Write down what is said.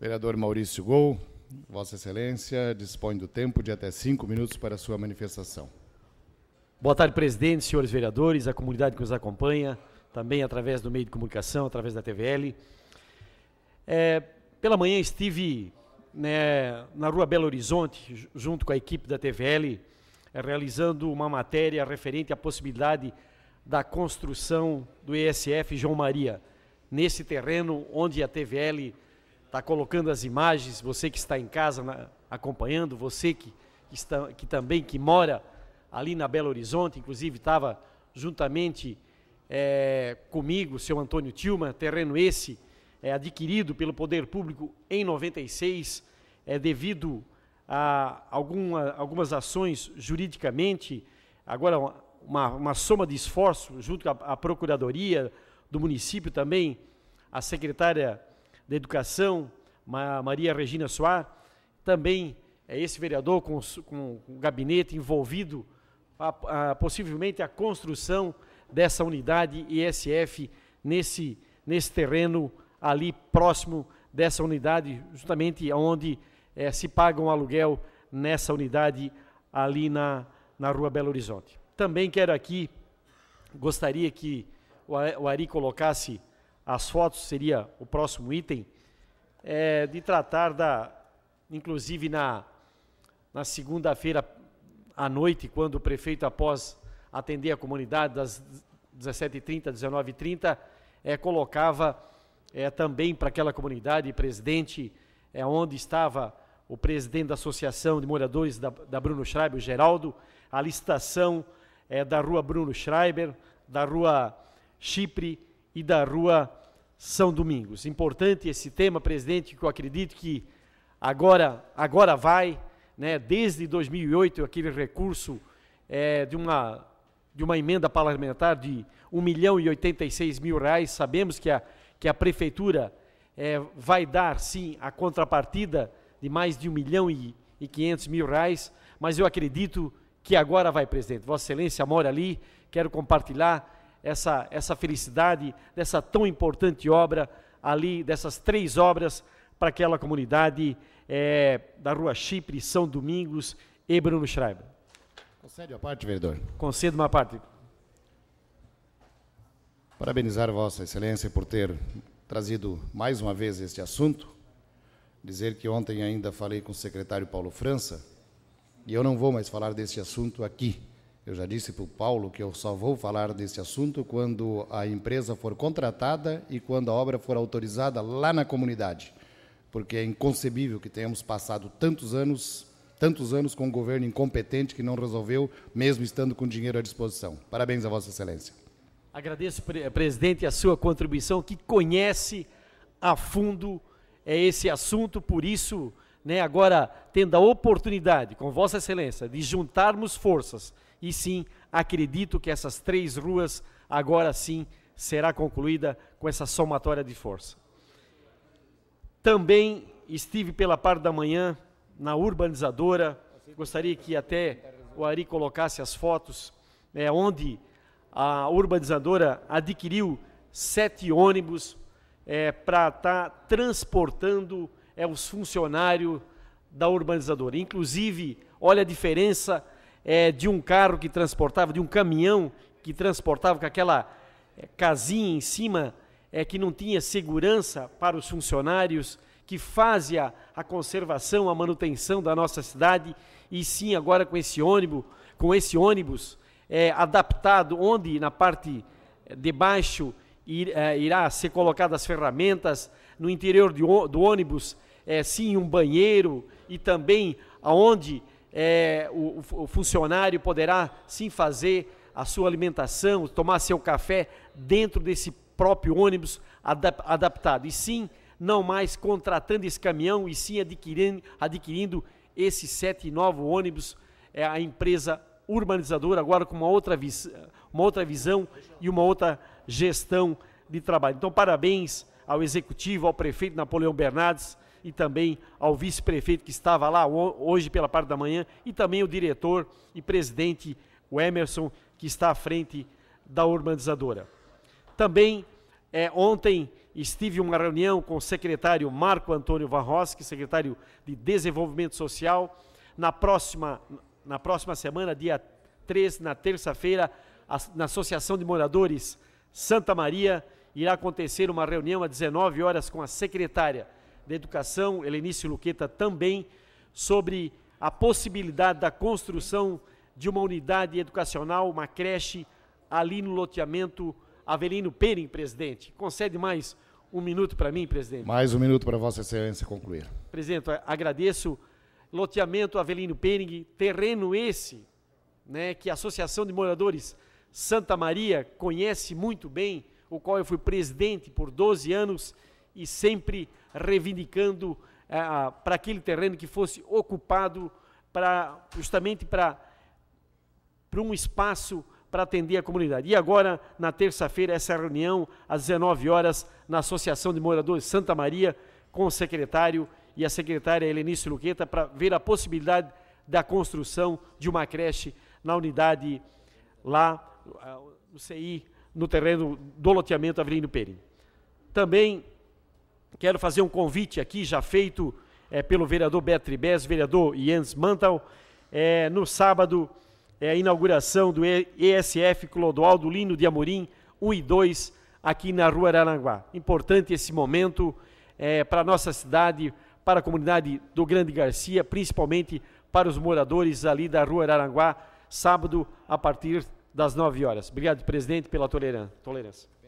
Vereador Maurício Gol, Vossa Excelência dispõe do tempo de até cinco minutos para sua manifestação. Boa tarde, presidente, senhores vereadores, a comunidade que nos acompanha, também através do meio de comunicação, através da TVL. É, pela manhã estive né, na rua Belo Horizonte, junto com a equipe da TVL, é, eh, realizando uma matéria referente à possibilidade da construção do ESF João Maria, nesse terreno onde a TVL está colocando as imagens, você que está em casa na, acompanhando, você que, que, está, que também que mora ali na Belo Horizonte, inclusive estava juntamente é, comigo, seu Antônio Tilma, terreno esse é, adquirido pelo poder público em 96, é eh, devido a alguma, algumas ações juridicamente, agora uma, uma soma de esforço junto à, à Procuradoria do município também, a secretária da Educação, Maria Regina Soar, também é esse vereador com, com o gabinete envolvido a, a, possivelmente a construção dessa unidade ISF nesse, nesse terreno ali próximo dessa unidade, justamente onde é, eh, se paga um aluguel nessa unidade ali na, na Rua Belo Horizonte. Também quero aqui, gostaria que o Ari colocasse as fotos seria o próximo item, é, de tratar da, inclusive na, na segunda-feira à noite, quando o prefeito, após atender a comunidade das 17h30, 19h30, é, colocava é, também para aquela comunidade, presidente, é, onde estava o presidente da Associação de Moradores da, da Bruno Schreiber, o Geraldo, a licitação é, da rua Bruno Schreiber, da rua Chipre e da rua são Domingos. Importante esse tema, presidente, que eu acredito que agora, agora vai, né? desde 2008, aquele recurso é, de, uma, de uma emenda parlamentar de 1 milhão e 86 mil reais, sabemos que a, que a prefeitura é, vai dar, sim, a contrapartida de mais de 1 milhão e, e 500 mil reais, mas eu acredito que agora vai, presidente. Vossa Excelência mora ali, quero compartilhar essa, essa felicidade dessa tão importante obra ali, dessas três obras para aquela comunidade é, da Rua Chipre, São Domingos e Bruno Schreiber. Concede uma parte, vereador. Concedo uma parte. Parabenizar Vossa Excelência por ter trazido mais uma vez este assunto. Dizer que ontem ainda falei com o secretário Paulo França e eu não vou mais falar deste assunto aqui eu já disse para o Paulo que eu só vou falar desse assunto quando a empresa for contratada e quando a obra for autorizada lá na comunidade, porque é inconcebível que tenhamos passado tantos anos, tantos anos com um governo incompetente que não resolveu, mesmo estando com dinheiro à disposição. Parabéns a Vossa Excelência. Agradeço, presidente, a sua contribuição, que conhece a fundo é esse assunto, por isso né, agora tendo a oportunidade, com Vossa Excelência, de juntarmos forças, e sim, acredito que essas três ruas agora sim será concluída com essa somatória de força. Também estive pela parte da manhã na urbanizadora, gostaria que até o Ari colocasse as fotos, né, onde a urbanizadora adquiriu sete ônibus é, eh, para estar tá transportando é os funcionários da urbanizadora. Inclusive, olha a diferença é, de um carro que transportava, de um caminhão que transportava com aquela é, casinha em cima é, que não tinha segurança para os funcionários que fazem a, a conservação, a manutenção da nossa cidade, e sim agora com esse ônibus, com esse ônibus é, adaptado, onde na parte é, de baixo ir, é, irá ser colocadas as ferramentas, no interior de, do ônibus é, sim um banheiro e também aonde é, o, o, funcionário poderá sim fazer a sua alimentação, tomar seu café dentro desse próprio ônibus adap adaptado. E sim, não mais contratando esse caminhão, e sim adquirindo, adquirindo esses sete novo ônibus, é, a empresa urbanizadora, agora com uma outra, vis uma outra visão e uma outra gestão de trabalho. Então, parabéns ao executivo, ao prefeito Napoleão Bernardes e também ao vice-prefeito que estava lá hoje pela parte da manhã, e também o diretor e presidente, o Emerson, que está à frente da urbanizadora. Também é, ontem estive em uma reunião com o secretário Marco Antônio Varroski, secretário de Desenvolvimento Social. Na próxima, na próxima semana, dia 3, na terça-feira, na Associação de Moradores Santa Maria, irá acontecer uma reunião às 19 horas com a secretária da Educação, Helenice Luqueta, também sobre a possibilidade da construção de uma unidade educacional, uma creche, ali no loteamento Avelino Perim, presidente. Concede mais um minuto para mim, presidente. Mais um minuto para Vossa Excelência concluir. Presidente, agradeço. Loteamento Avelino Perim, terreno esse, né, que a Associação de Moradores Santa Maria conhece muito bem, o qual eu fui presidente por 12 anos e sempre reivindicando ah, para aquele terreno que fosse ocupado para justamente para para um espaço para atender a comunidade. E agora, na terça-feira, essa reunião, às 19 horas, na Associação de Moradores Santa Maria, com o secretário e a secretária Helenice Luqueta, para ver a possibilidade da construção de uma creche na unidade lá, eh, no CI, no terreno do loteamento Avelino Perim. Também Quero fazer um convite aqui, já feito é, pelo vereador Betri Bez, vereador Jens Mantal, é, no sábado, é, a inauguração do ESF Clodoaldo Lino de Amorim 1 e 2, aqui na Rua Araranguá. Importante esse momento é, para a nossa cidade, para a comunidade do Grande Garcia, principalmente para os moradores ali da Rua Araranguá, sábado a partir das 9 horas. Obrigado, presidente, pela tolerância.